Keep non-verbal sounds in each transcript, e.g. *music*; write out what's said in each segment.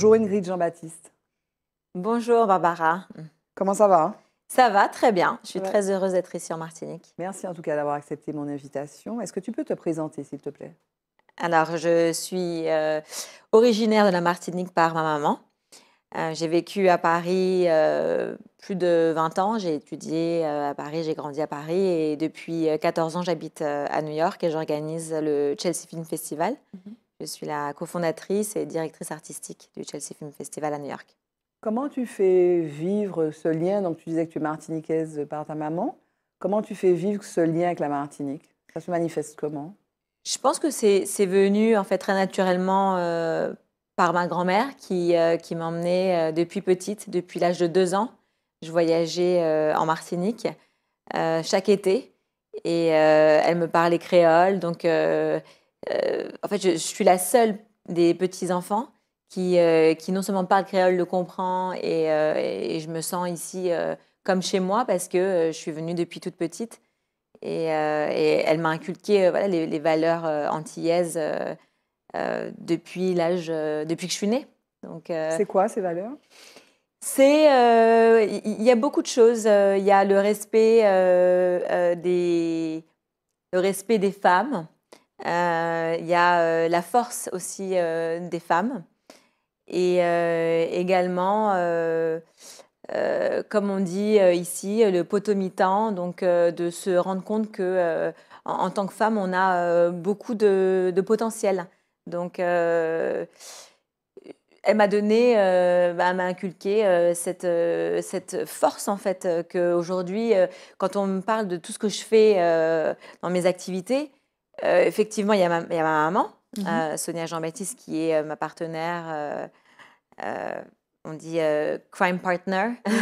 Bonjour Ingrid Jean-Baptiste. Bonjour Barbara. Comment ça va Ça va très bien. Je suis très heureuse d'être ici en Martinique. Merci en tout cas d'avoir accepté mon invitation. Est-ce que tu peux te présenter s'il te plaît Alors je suis euh, originaire de la Martinique par ma maman. Euh, j'ai vécu à Paris euh, plus de 20 ans, j'ai étudié à Paris, j'ai grandi à Paris et depuis 14 ans j'habite à New York et j'organise le Chelsea Film Festival. Mhm. Je suis la cofondatrice et directrice artistique du Chelsea Film Festival à New York. Comment tu fais vivre ce lien Donc, tu disais que tu es martiniquaise par ta maman. Comment tu fais vivre ce lien avec la Martinique Ça se manifeste comment Je pense que c'est venu en fait très naturellement euh, par ma grand-mère qui, euh, qui m'emmenait euh, depuis petite, depuis l'âge de deux ans. Je voyageais en Martinique chaque été et elle me parlait créole. Donc, euh, en fait, je, suis la seule des petits-enfants euh, qui, non seulement parle créole, le comprend, et, euh, je me sens ici comme chez moi parce que je suis venue depuis toute petite. Et, elle m'a inculqué les, valeurs antillaises depuis l'âge, depuis que je suis née. Donc, c'est quoi ces valeurs c'est, il y a beaucoup de choses. Il y a le respect le respect des femmes, euh, il y a euh, la force aussi euh, des femmes. Et également, comme on dit ici, le potomitan, donc de se rendre compte que en, tant que femme, on a beaucoup de, potentiel. Donc, elle m'a donné, elle m'a inculqué cette, cette force, en fait, qu'aujourd'hui, quand on me parle de tout ce que je fais dans mes activités, euh, effectivement, il y, a ma, maman, mmh euh, Sonia Jean-Baptiste, qui est euh, ma partenaire, on dit crime partner, mmh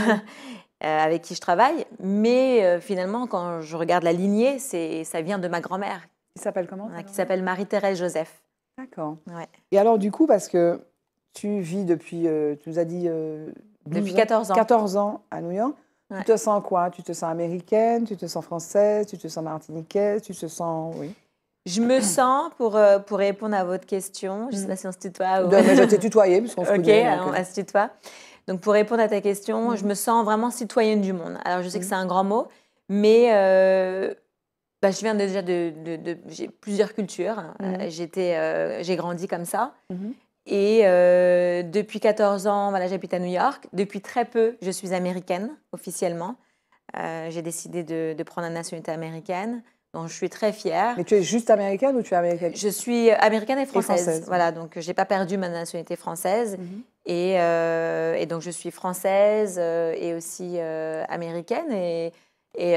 *laughs* avec qui je travaille. Mais finalement, quand je regarde la lignée, ça vient de ma grand-mère. Qui s'appelle comment Qui s'appelle Marie-Thérèse Joseph. D'accord. Et alors, du coup, parce que tu vis depuis, tu nous as dit. depuis 14 ans. 14 ans à New York. Tu te sens quoi Tu te sens américaine Tu te sens française Tu te sens martiniquaise Tu te sens. Oui. Je me sens, pour, euh, pour répondre à votre question, je ne sais mm. pas si on se tutoie je t'ai parce qu'on se *laughs* Ok, on euh. se tutoie. Donc, pour répondre à ta question, mm. je me sens vraiment citoyenne du monde. Alors, je sais que mm. c'est un grand mot, mais euh, bah, je viens déjà de... j'ai plusieurs cultures. j'ai grandi comme ça. Mm-hmm. Et depuis 14 ans, voilà, j'habite à New York. Depuis très peu, je suis américaine, officiellement. j'ai décidé de, prendre la nationalité américaine. Donc, je suis très fière. Mais tu es juste américaine ou tu es américaine Je suis américaine et française. Voilà, donc j'ai pas perdu ma nationalité française. Mhm. Euh, et, donc je suis française euh, et aussi euh, américaine. Et, et,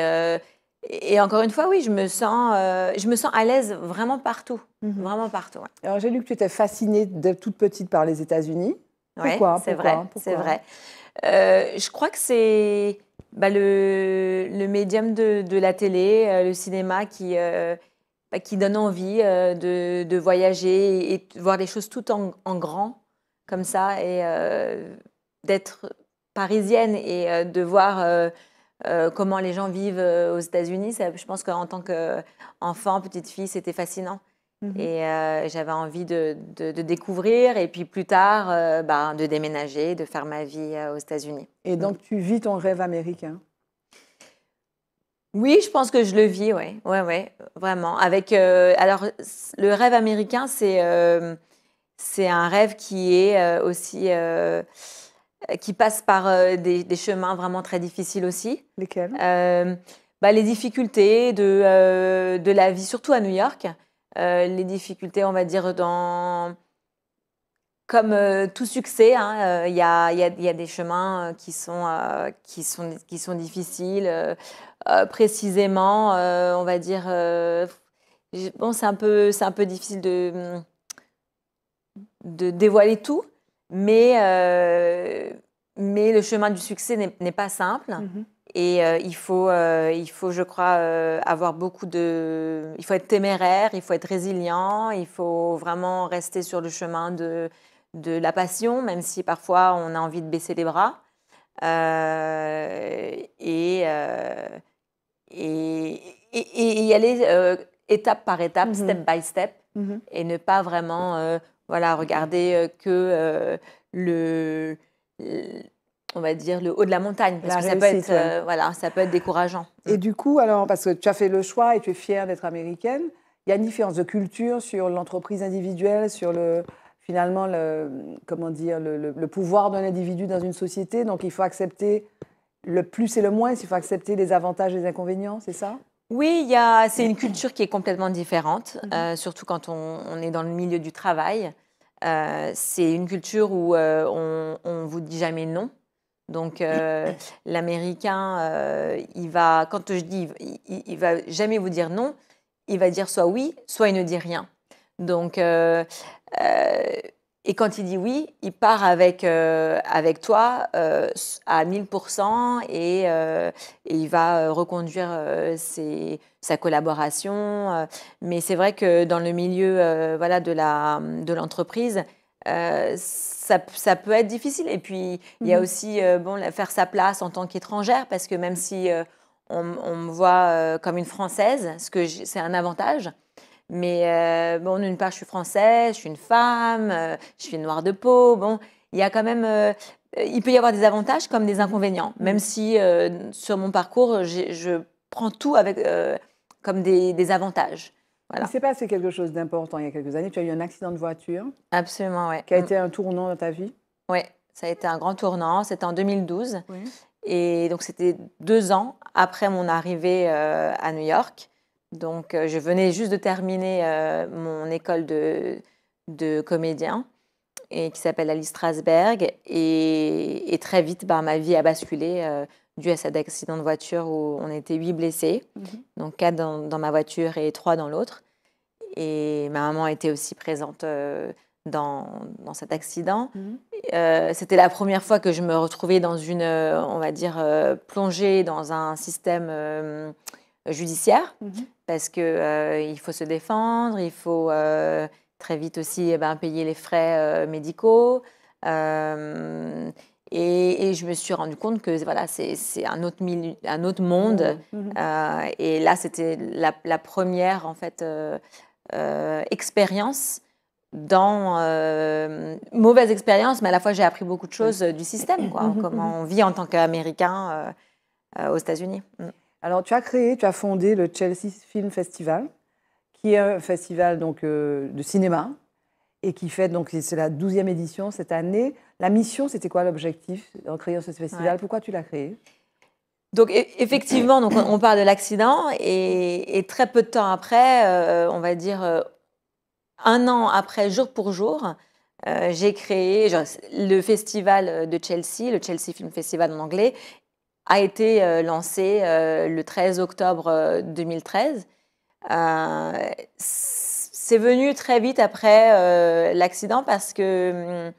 et, encore une fois, oui, je me sens, je me sens à l'aise vraiment partout. Mhm. Vraiment partout. Alors j'ai lu que tu étais fascinée dès toute petite par les États-Unis. Pourquoi C'est vrai. C'est vrai. je crois que c'est bah, le, médium de, la télé, euh, le cinéma qui, euh, bah, qui donne envie euh, de, de, voyager et, de voir les choses tout en, en grand, comme ça, et d'être parisienne et de voir comment les gens vivent aux États-Unis. Je pense qu'en tant qu'enfant, petite fille, c'était fascinant. Mhm. Et euh, j'avais envie de, de, découvrir et puis plus tard euh, ben, de déménager, de faire ma vie euh, aux États-Unis. Et donc tu vis ton rêve américain Oui, je pense que je le vis, oui, ouais, ouais, vraiment. Avec, alors le rêve américain, c'est un rêve qui est aussi qui passe par des, des, chemins vraiment très difficiles aussi. Lesquels bah, Les difficultés de, de la vie, surtout à New York. Euh, les difficultés, on va dire, dans... Comme euh, tout succès, il hein, euh, y, a, des chemins qui sont, difficiles. précisément, on va dire, bon, c'est un, peu, difficile de, dévoiler tout, mais, le chemin du succès n'est pas simple. Mm-hmm. Et euh, il, faut, euh, il faut, je crois, euh, avoir beaucoup de... Il faut être téméraire, il faut être résilient, il faut vraiment rester sur le chemin de, de la passion, même si parfois on a envie de baisser les bras. Et, et, y aller étape par étape, mhm. step by step, mhm. et ne pas vraiment voilà, regarder que le on va dire, le haut de la montagne, parce que ça peut, être, euh, voilà, ça peut être décourageant. Et mm. du coup, alors, parce que tu as fait le choix et tu es fière d'être américaine, il y a une différence de culture sur l'entreprise individuelle, sur le, finalement, le, comment dire, le, pouvoir d'un individu dans une société. Donc, il faut accepter le plus et le moins, il faut accepter les avantages et les inconvénients, c'est ça oui, y c'est une culture qui est complètement différente, mm-hmm. euh, surtout quand on, est dans le milieu du travail. Euh, c'est une culture où on, on vous dit jamais non. Donc euh, l'Américain, euh, il va, quand je dis, il, va jamais vous dire non, il va dire soit oui, soit il ne dit rien. Donc euh, et quand il dit oui, il part avec avec toi à 1000% et, il va reconduire sa collaboration. mais c'est vrai que dans le milieu voilà de la de l'entreprise, ça, peut être difficile. Et puis, il y a mhm. aussi euh, faire sa place en tant qu'étrangère, parce que même si euh, on, me voit euh, comme une Française, ce que c'est un avantage. Mais bon, d'une part, je suis française, je suis une femme, je suis noire de peau. Bon, il y a quand même, il peut y avoir des avantages comme des inconvénients. Mhm. Même si sur mon parcours, je prends tout avec comme des avantages. Il s'est passé quelque chose d'important il y a quelques années. Tu as eu un accident de voiture. Absolument, oui. Qui a mm. été un tournant dans ta vie. Oui, ça a été un grand tournant. C'était en 2012. Et donc, c'était deux ans après mon arrivée euh, à New York. Donc, euh, je venais juste de terminer euh, mon école de, de comédien et qui s'appelle Alice Strasberg. Et, très vite, ben, ma vie a basculé dû à cet accident de voiture où on était huit blessés, mhm. donc quatre dans, ma voiture et trois dans l'autre. Et ma maman était aussi présente euh, dans, cet accident. Mhm. Euh, c'était la première fois que je me retrouvais dans une, euh, on va dire, plongée dans un système judiciaire, mhm. parce que il faut se défendre, il faut très vite aussi eh ben, payer les frais médicaux. Et, je me suis rendu compte que voilà, c'est un autre, un autre monde. Mhm. Euh, et là, c'était la, première en fait euh, euh, expérience dans mauvaise expérience, mais à la fois j'ai appris beaucoup de choses du système, quoi, mhm, comment mhm. on vit en tant qu'Américain aux États-Unis. Mm. Alors, tu as créé, tu as fondé le Chelsea Film Festival, qui est un festival donc de cinéma et qui fait donc c'est la 12e édition cette année. La mission, c'était quoi l'objectif en créant ce festival Pourquoi tu l'as créé donc e-, effectivement, donc on parle de l'accident et, très peu de temps après, euh, on va dire euh, un an après, jour pour jour, euh, j'ai créé le festival de Chelsea, le Chelsea Film Festival en anglais, a été lancé le 13 octobre 2013 c'est venu très vite après euh, l'accident parce que hum,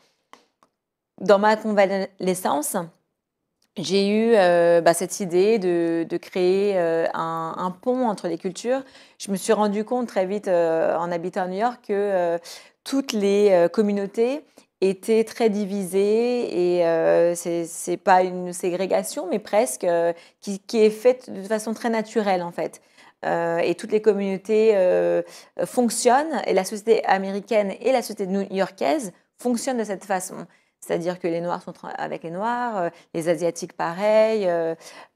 dans ma convalescence, j'ai eu euh, bah, cette idée de, créer euh, un, pont entre les cultures. Je me suis rendu compte très vite en habitant à New York que toutes les communautés étaient très divisées et euh, c'est pas une ségrégation mais presque qui, est faite de façon très naturelle en fait. Euh, et toutes les communautés euh, fonctionnent, et la société américaine et la société new-yorkaise fonctionnent de cette façon. C'est-à-dire que les Noirs sont avec les Noirs, euh, les Asiatiques pareil.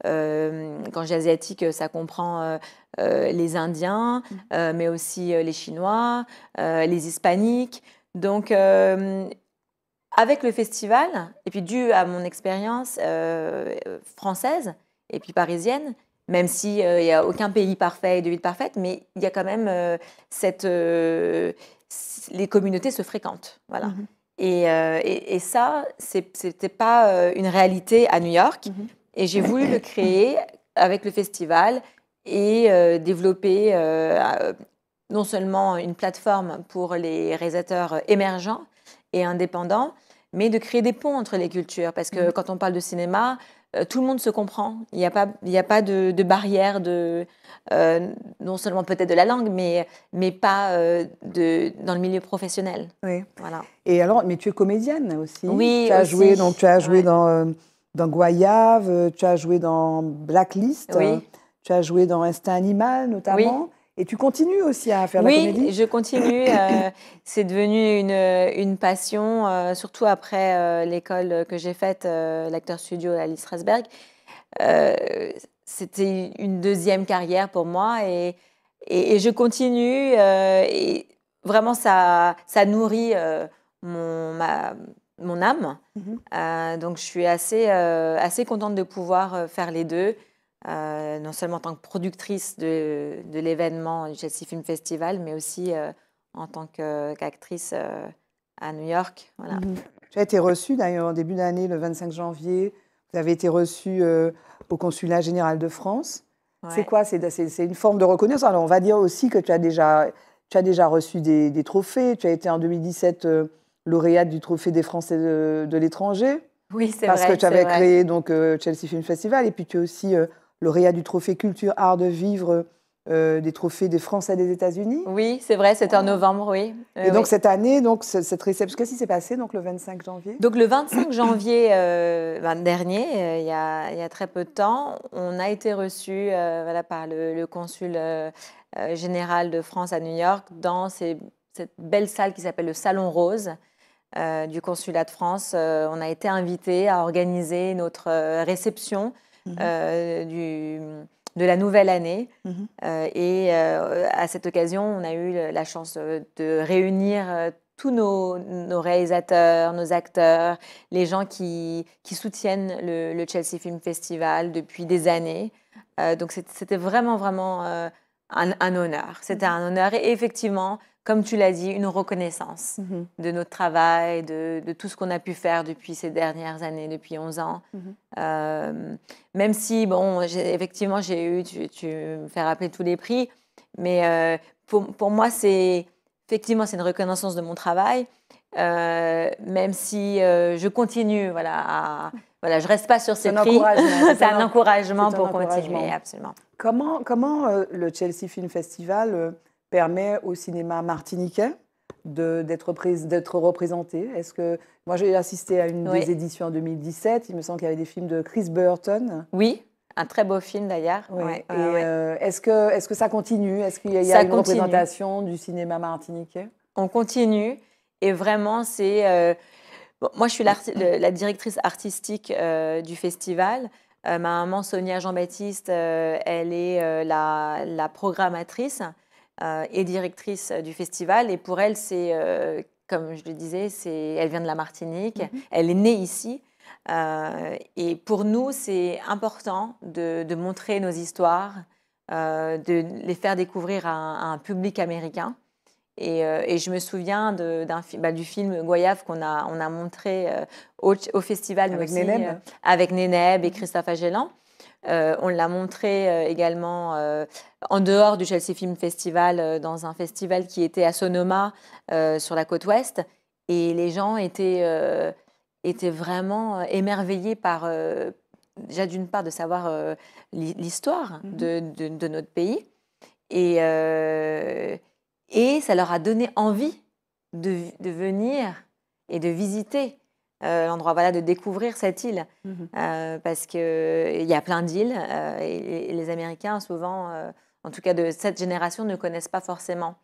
quand j'ai asiatique, ça comprend les Indiens, mm. mais aussi les Chinois, les Hispaniques. Donc, avec le festival, et puis dû à mon expérience française et puis parisienne, même s'il euh, n'y a aucun pays parfait et de ville parfaite, mais il y a quand même euh, cette... Euh, les communautés se fréquentent, voilà. Mhm. et, ça, ce n'était pas une réalité à New York. Mhm. Et j'ai voulu le créer avec le festival et développer non seulement une plateforme pour les réalisateurs émergents et indépendants, mais de créer des ponts entre les cultures. Parce que mhm. quand on parle de cinéma, euh, tout le monde se comprend. Il n'y a pas, il a pas de, barrière de euh, non seulement peut-être de la langue, mais mais pas euh, de dans le milieu professionnel. Oui. Voilà. Et alors, mais tu es comédienne aussi. Oui. Tu as joué tu as joué dans Guayave. tu as joué dans Blacklist. Tu as joué dans Instinct Animal notamment. Oui. Et tu continues aussi à faire la comédie Oui, je continue. Euh, *coughs* c'est devenu une, une passion, euh, surtout après euh, l'école que j'ai faite, l'acteur studio à Alice Strasberg. C'était une deuxième carrière pour moi et, et, je continue. et vraiment, ça, ça nourrit mon, ma, mon âme. Mhm. donc, je suis assez, assez contente de pouvoir faire les deux. Euh, non seulement en tant que productrice de, l'événement du Chelsea Film Festival, mais aussi euh, en tant qu'actrice euh, à New York. Mhm. Tu as été reçue d'ailleurs en début d'année, le 25 janvier. Vous avez été reçue au Consulat général de France. C'est quoi C'est une forme de reconnaissance. Alors on va dire aussi que tu as déjà, tu as déjà reçu des, trophées. Tu as été en 2017 lauréate du trophée des Français de, l'étranger. Oui, c'est vrai. Parce que tu avais créé donc, Chelsea Film Festival et puis tu es aussi lauréat du trophée Culture Art de Vivre. Euh, des trophées des Français des États-Unis. Oui, c'est vrai, c'est en novembre, oui. Euh, et donc cette année, donc cette réception, qu'est-ce qui s'est passé donc le 25 janvier Donc le 25 *coughs* janvier euh, ben, dernier, il y, a, très peu de temps, on a été reçu par le, consul général de France à New York dans cette belle salle qui s'appelle le Salon Rose. du consulat de France, on a été invité à organiser notre réception Mhm. Euh, de la nouvelle année. Mhm. Euh, et euh, à cette occasion, on a eu la chance de réunir tous nos, réalisateurs, nos acteurs, les gens qui, qui soutiennent le, Chelsea Film Festival depuis des années. donc c'était vraiment, vraiment un, honneur. C'était mhm. un honneur. Et effectivement, comme tu l'as dit, une reconnaissance mm-hmm. de notre travail, de, tout ce qu'on a pu faire depuis ces dernières années, depuis 11 ans. Mm-hmm. Euh, même si, bon, effectivement, j'ai eu, tu, me fais rappeler tous les prix, mais euh, pour, moi, c'est effectivement, c'est une reconnaissance de mon travail, euh, même si je continue, voilà, à, voilà, je reste pas sur ces prix. *laughs* c'est un, un, encouragement pour continuer, absolument. Comment, comment le Chelsea Film Festival permet au cinéma martiniquais d'être représenté Est-ce que moi j'ai assisté à une des éditions en 2017, il me semble qu'il y avait des films de Chris Burton. Oui. Un très beau film d'ailleurs. Euh, est-ce que, est -ce que ça continue Est-ce qu'il y a, une représentation du cinéma martiniquais On continue et vraiment c'est... Euh, moi je suis la directrice artistique euh, du festival. ma maman Sonia Jean-Baptiste, elle est la, la programmatrice et euh, directrice euh, du festival. Et pour elle, c'est, euh, comme je le disais, c'est, elle vient de la Martinique, mhm. elle est née ici. et pour nous, c'est important de, montrer nos histoires, de les faire découvrir à un, public américain. Et, je me souviens de, bah, du film Goyave qu'on a, on a montré au, festival avec, aussi, avec et mhm. Christophe Agelan. Euh, on l'a montré euh, également euh, en dehors du Chelsea Film Festival, dans un festival qui était à Sonoma, sur la côte ouest. Et les gens étaient, vraiment émerveillés par, déjà d'une part, de savoir l'histoire mm-hmm. de, notre pays. Et, ça leur a donné envie de venir et de visiter euh, l'endroit voilà, de découvrir cette île. Mmh euh, parce qu'il euh, y a plein d'îles et, les Américains, souvent, en tout cas de cette génération, ne connaissent pas forcément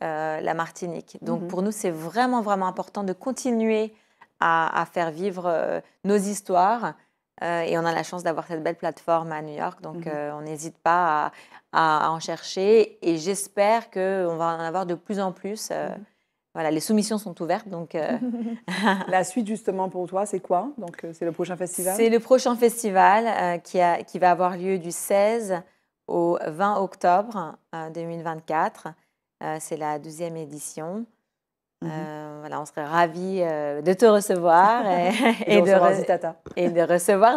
la Martinique. Donc mmh pour nous, c'est vraiment, vraiment important de continuer à, faire vivre nos histoires. et on a la chance d'avoir cette belle plateforme à New York, donc mmh on n'hésite pas à, à, en chercher. Et j'espère qu'on va en avoir de plus en plus. Voilà, les soumissions sont ouvertes. Donc, euh, *laughs* *laughs* La suite, justement, pour toi, c'est quoi Donc, euh, c'est le prochain festival C'est le prochain festival euh, qui, a, qui, va avoir lieu du 16 au 20 octobre 2024. c'est la deuxième édition. Mhm. voilà, on serait ravis de te recevoir *laughs* et, de, recevoir Zitata. et de recevoir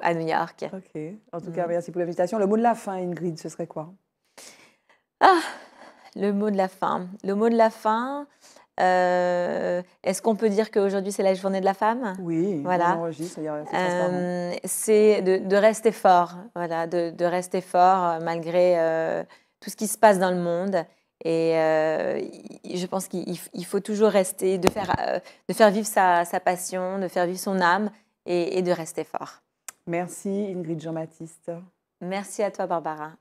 à New York. Ok. En tout cas, mhm. merci pour l'invitation. Le mot de la fin, Ingrid, ce serait quoi ah, le mot de la fin. Le mot de la fin. Euh, est-ce qu'on peut dire qu'aujourd'hui c'est la journée de la femme Oui, voilà. c'est euh, de, rester fort, voilà, de, rester fort euh, malgré tout ce qui se passe dans le monde. Et je pense qu'il faut toujours rester, de faire, de faire vivre sa, passion, de faire vivre son âme et, et de rester fort. Merci Ingrid Jean-Baptiste. Merci à toi Barbara.